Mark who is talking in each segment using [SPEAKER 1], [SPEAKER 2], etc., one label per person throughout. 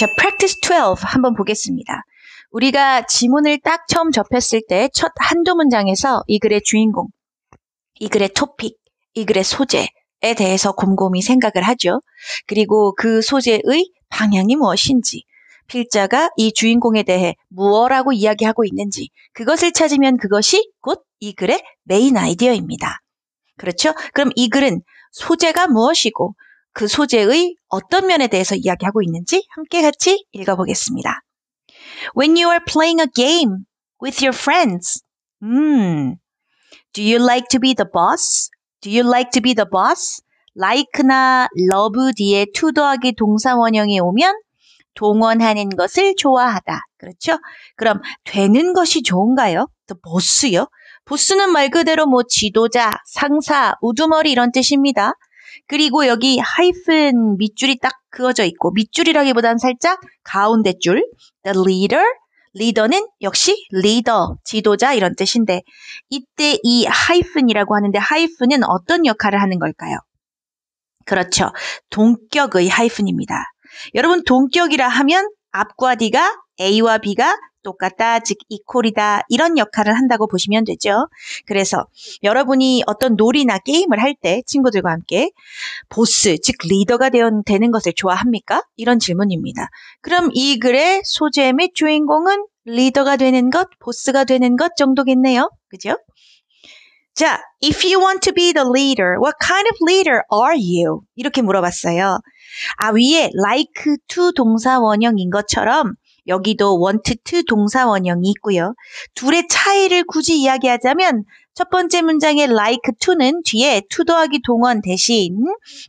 [SPEAKER 1] 자, practice 12 한번 보겠습니다. 우리가 지문을 딱 처음 접했을 때 첫 한두 문장에서 이 글의 주인공, 이 글의 토픽, 이 글의 소재에 대해서 곰곰이 생각을 하죠. 그리고 그 소재의 방향이 무엇인지, 필자가 이 주인공에 대해 무엇라고 이야기하고 있는지, 그것을 찾으면 그것이 곧 이 글의 메인 아이디어입니다. 그렇죠? 그럼 이 글은 소재가 무엇이고, 그 소재의 어떤 면에 대해서 이야기하고 있는지 함께 같이 읽어보겠습니다. When you are playing a game with your friends, 음, do you like to be the boss? Do you like to be the boss? like나 love 뒤에 to 더하기 동사원형이 오면 동원하는 것을 좋아하다. 그렇죠? 그럼 되는 것이 좋은가요? The boss요? 보스는 말 그대로 뭐 지도자, 상사, 우두머리 이런 뜻입니다. 그리고 여기 하이픈 밑줄이 딱 그어져 있고 밑줄이라기보다는 살짝 가운데 줄. The leader. 리더는 역시 리더, 지도자 이런 뜻인데 이때 이 하이픈이라고 하는데 하이픈은 어떤 역할을 하는 걸까요? 그렇죠. 동격의 하이픈입니다. 여러분 동격이라 하면 앞과 뒤가 A와 B가 똑같다, 즉 이퀄이다 이런 역할을 한다고 보시면 되죠. 그래서 여러분이 어떤 놀이나 게임을 할 때 친구들과 함께 보스, 즉 리더가 되는 것을 좋아합니까? 이런 질문입니다. 그럼 이 글의 소재 및 주인공은 리더가 되는 것, 보스가 되는 것 정도겠네요. 그죠? 자, if you want to be the leader, what kind of leader are you? 이렇게 물어봤어요. 아, 위에 like to 동사 원형인 것처럼 여기도 want to 동사 원형이 있고요. 둘의 차이를 굳이 이야기하자면 첫 번째 문장의 like to는 뒤에 to 더하기 동원 대신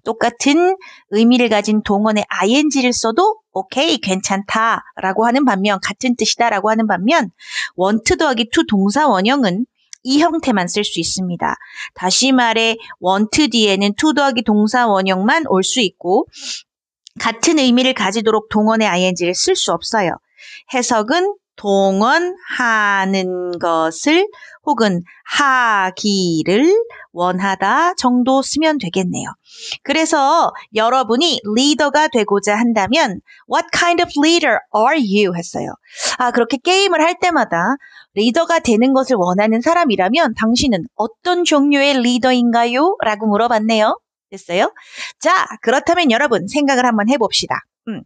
[SPEAKER 1] 똑같은 의미를 가진 동원의 ing를 써도 오케이 괜찮다라고 하는 반면 같은 뜻이다라고 하는 반면 want 더하기 to 동사 원형은 이 형태만 쓸 수 있습니다. 다시 말해 want 뒤에는 to 더하기 동사 원형만 올 수 있고 같은 의미를 가지도록 동원의 ing를 쓸 수 없어요. 해석은 동원하는 것을 혹은 하기를 원하다 정도 쓰면 되겠네요. 그래서 여러분이 리더가 되고자 한다면 What kind of leader are you? 했어요. 아, 그렇게 게임을 할 때마다 리더가 되는 것을 원하는 사람이라면 당신은 어떤 종류의 리더인가요? 라고 물어봤네요. 됐어요? 자, 그렇다면 여러분 생각을 한번 해봅시다. 음,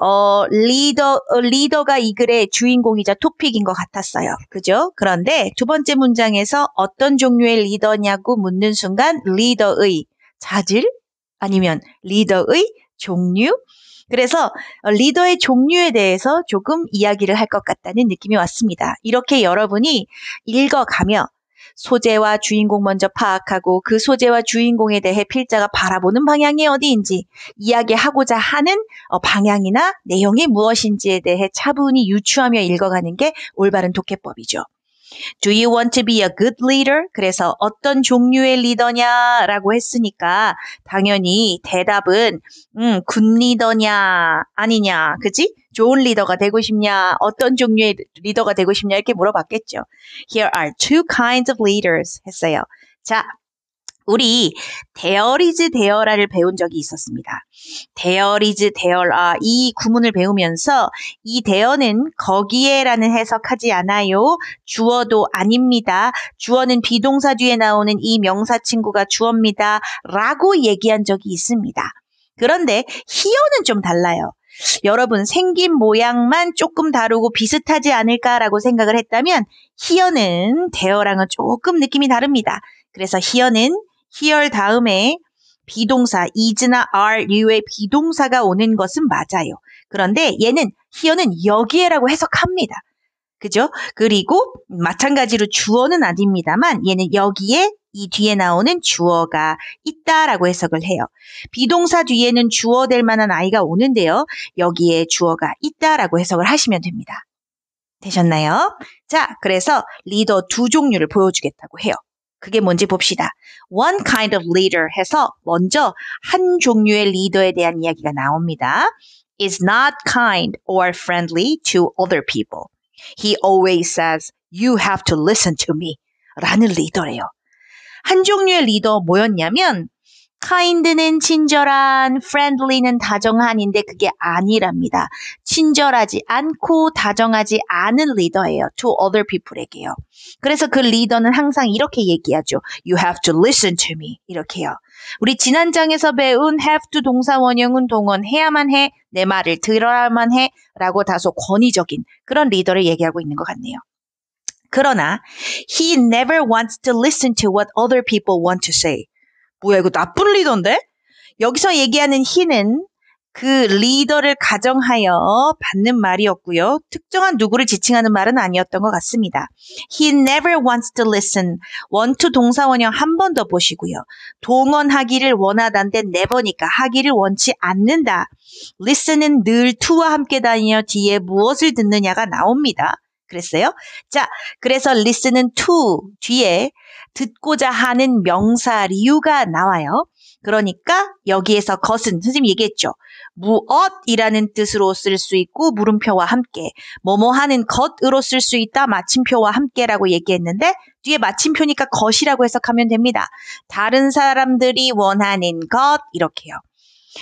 [SPEAKER 1] 어, 리더, 어, 리더가 이 글의 주인공이자 토픽인 것 같았어요. 그죠? 그런데 두 번째 문장에서 어떤 종류의 리더냐고 묻는 순간 리더의 자질 아니면 리더의 종류 그래서 어, 리더의 종류에 대해서 조금 이야기를 할 것 같다는 느낌이 왔습니다. 이렇게 여러분이 읽어가며 소재와 주인공 먼저 파악하고 그 소재와 주인공에 대해 필자가 바라보는 방향이 어디인지 이야기하고자 하는 어, 방향이나 내용이 무엇인지에 대해 차분히 유추하며 읽어가는 게 올바른 독해법이죠. Do you want to be a good leader? 그래서 어떤 종류의 리더냐라고 했으니까 당연히 대답은 음, 군 리더냐 아니냐, 그지? 좋은 리더가 되고 싶냐, 어떤 종류의 리더가 되고 싶냐 이렇게 물어봤겠죠. Here are two kinds of leaders 했어요. 자, 우리 데어리즈 데어라를 배운 적이 있었습니다. 데어리즈 데어라 이 구문을 배우면서 이 데어는 거기에라는 해석하지 않아요. 주어도 아닙니다. 주어는 비동사 뒤에 나오는 이 명사 친구가 주어입니다. 라고 얘기한 적이 있습니다. 그런데 히어는 좀 달라요. 여러분 생긴 모양만 조금 다르고 비슷하지 않을까라고 생각을 했다면 히어는 대어랑은 조금 느낌이 다릅니다. 그래서 히어는 here 다음에 비동사 is나 are, y o u 비동사가 오는 것은 맞아요. 그런데 얘는 here는 여기에라고 해석합니다. 그죠? 그리고 마찬가지로 주어는 아닙니다만 얘는 여기에 이 뒤에 나오는 주어가 있다라고 해석을 해요. 비동사 뒤에는 주어 될 만한 아이가 오는데요. 여기에 주어가 있다라고 해석을 하시면 됩니다. 되셨나요? 자, 그래서 리더 두 종류를 보여주겠다고 해요. 그게 뭔지 봅시다. One kind of leader 해서 먼저 한 종류의 리더에 대한 이야기가 나옵니다. is not kind or friendly to other people. He always says, you have to listen to me. 라는 리더래요. 한 종류의 리더 뭐였냐면 kind는 친절한, friendly는 다정한인데 그게 아니랍니다. 친절하지 않고 다정하지 않은 리더예요. to other people에게요. 그래서 그 리더는 항상 이렇게 얘기하죠. You have to listen to me. 이렇게요. 우리 지난 장에서 배운 have to 동사 원형은 동원 해야만 해. 내 말을 들어야만 해. 라고 다소 권위적인 그런 리더를 얘기하고 있는 것 같네요. 그러나 he never wants to listen to what other people want to say. 뭐야 이거 나쁜 리더인데? 여기서 얘기하는 희는 그 리더를 가정하여 받는 말이었고요. 특정한 누구를 지칭하는 말은 아니었던 것 같습니다. He never wants to listen. 원투 동사원형 한 번 더 보시고요. 동원하기를 원하다인데 never니까 하기를 원치 않는다. listen은 늘 to와 함께 다니며 뒤에 무엇을 듣느냐가 나옵니다. 그랬어요? 자, 그래서 listen은 to 뒤에 듣고자 하는 명사 리유가 나와요. 그러니까 여기에서 것은 선생님 얘기했죠. 무엇이라는 뜻으로 쓸 수 있고 물음표와 함께 뭐뭐 하는 것으로 쓸 수 있다 마침표와 함께라고 얘기했는데 뒤에 마침표니까 것이라고 해석하면 됩니다. 다른 사람들이 원하는 것 이렇게요.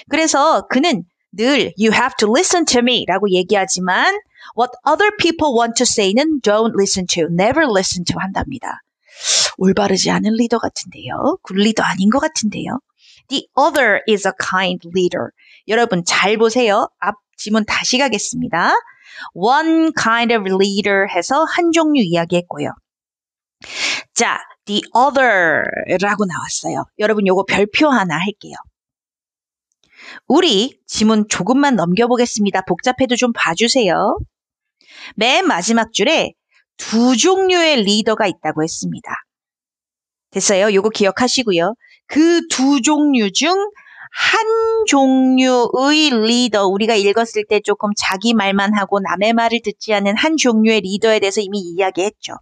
[SPEAKER 1] 그래서 그는 늘 you have to listen to me라고 얘기하지만 what other people want to say는 don't listen to, never listen to 한답니다. 올바르지 않은 리더 같은데요. 굴리도 그 아닌 것 같은데요. The other is a kind leader. 여러분 잘 보세요. 앞 지문 다시 가겠습니다. One kind of leader 해서 한 종류 이야기했고요. 자, the other라고 나왔어요. 여러분 요거 별표 하나 할게요. 우리 지문 조금만 넘겨보겠습니다. 복잡해도 좀 봐주세요. 맨 마지막 줄에 두 종류의 리더가 있다고 했습니다. 됐어요? 요거 기억하시고요. 그 두 종류 중 한 종류의 리더, 우리가 읽었을 때 조금 자기 말만 하고 남의 말을 듣지 않는 한 종류의 리더에 대해서 이미 이야기했죠.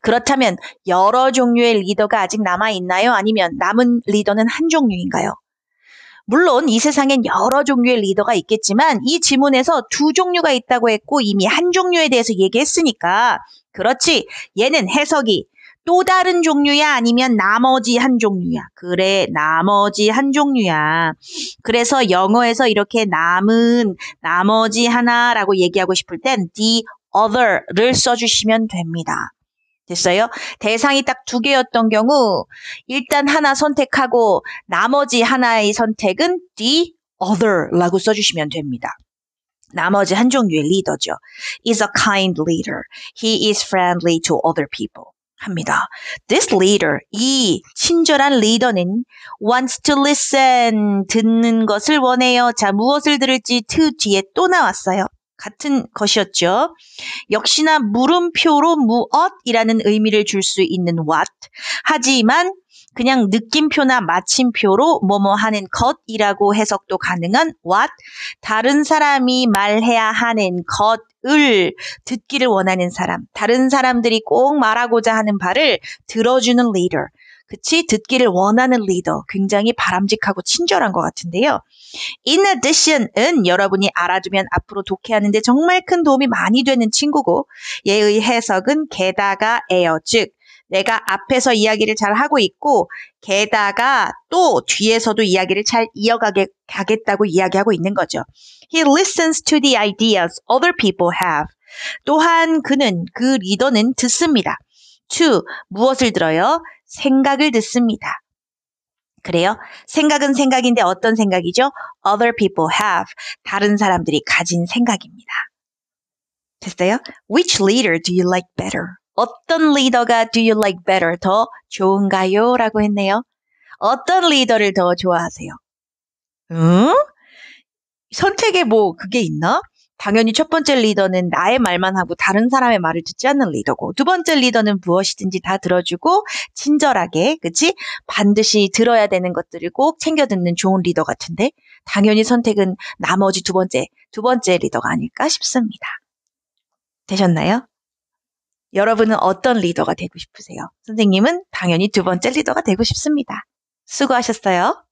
[SPEAKER 1] 그렇다면 여러 종류의 리더가 아직 남아 있나요? 아니면 남은 리더는 한 종류인가요? 물론 이 세상엔 여러 종류의 리더가 있겠지만 이 지문에서 두 종류가 있다고 했고 이미 한 종류에 대해서 얘기했으니까 그렇지. 얘는 해석이 또 다른 종류야 아니면 나머지 한 종류야. 그래, 나머지 한 종류야. 그래서 영어에서 이렇게 남은 나머지 하나라고 얘기하고 싶을 땐 the other를 써주시면 됩니다. 됐어요? 대상이 딱 두 개였던 경우 일단 하나 선택하고 나머지 하나의 선택은 the other라고 써주시면 됩니다. 나머지 한 종류의 리더죠. is a kind leader. He is friendly to other people. 합니다. This leader, 이 친절한 리더는 wants to listen, 듣는 것을 원해요. 자, 무엇을 들을지 to 뒤에 또 나왔어요. 같은 것이었죠. 역시나 물음표로 무엇이라는 의미를 줄 수 있는 what. 하지만 그냥 느낌표나 마침표로 뭐뭐 하는 것이라고 해석도 가능한 what. 다른 사람이 말해야 하는 것. 을 듣기를 원하는 사람, 다른 사람들이 꼭 말하고자 하는 바를 들어주는 leader, 그치 듣기를 원하는 리더 굉장히 바람직하고 친절한 것 같은데요. In addition은 여러분이 알아두면 앞으로 독해하는데 정말 큰 도움이 많이 되는 친구고 얘의 해석은 게다가에요. 즉 내가 앞에서 이야기를 잘 하고 있고 게다가 또 뒤에서도 이야기를 잘 이어가겠다고 이야기하고 있는 거죠. He listens to the ideas other people have. 또한 그는 그 리더는 듣습니다. t 2. 무엇을 들어요? 생각을 듣습니다. 그래요? 생각은 생각인데 어떤 생각이죠? Other people have. 다른 사람들이 가진 생각입니다. 됐어요? Which leader do you like better? 어떤 리더가 do you like better? 더 좋은가요? 라고 했네요. 어떤 리더를 더 좋아하세요? 응? 선택에 뭐 그게 있나? 당연히 첫 번째 리더는 나의 말만 하고 다른 사람의 말을 듣지 않는 리더고 두 번째 리더는 무엇이든지 다 들어주고 친절하게 그치 반드시 들어야 되는 것들을 꼭 챙겨 듣는 좋은 리더 같은데 당연히 선택은 나머지 두 번째 두 번째 리더가 아닐까 싶습니다. 되셨나요? 여러분은 어떤 리더가 되고 싶으세요? 선생님은 당연히 두 번째 리더가 되고 싶습니다. 수고하셨어요.